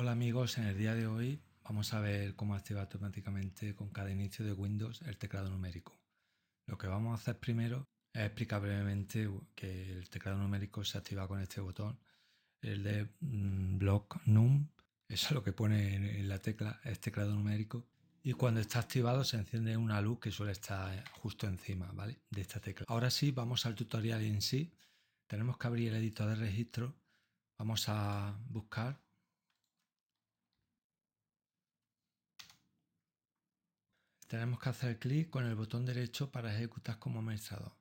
Hola amigos, en el día de hoy vamos a ver cómo activar automáticamente con cada inicio de Windows el teclado numérico. Lo que vamos a hacer primero es explicar brevemente que el teclado numérico se activa con este botón, el de mm, block num, eso es lo que pone en la tecla, es teclado numérico, y cuando está activado se enciende una luz que suele estar justo encima de esta tecla. Ahora sí, vamos al tutorial en sí, tenemos que abrir el editor de registro, vamos a buscar tenemos que hacer clic con el botón derecho para ejecutar como administrador.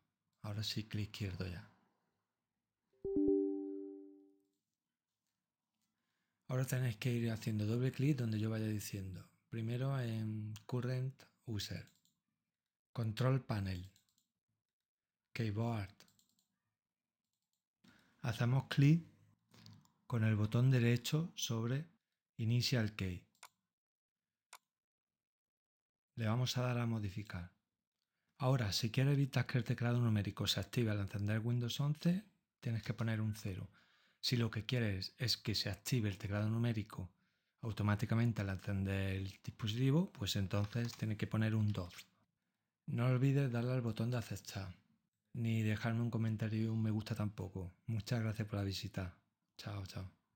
Ahora sí, clic izquierdo ya. Ahora tenéis que ir haciendo doble clic donde yo vaya diciendo. Primero en Current User, Control Panel, Keyboard. Hacemos clic con el botón derecho sobre Initial Key le vamos a dar a modificar. Ahora, si quieres evitar que el teclado numérico se active al encender Windows 11, tienes que poner un 0. Si lo que quieres es que se active el teclado numérico automáticamente al encender el dispositivo, pues entonces tienes que poner un 2. No olvides darle al botón de aceptar, ni dejarme un comentario y un me gusta tampoco. Muchas gracias por la visita. Chao, chao.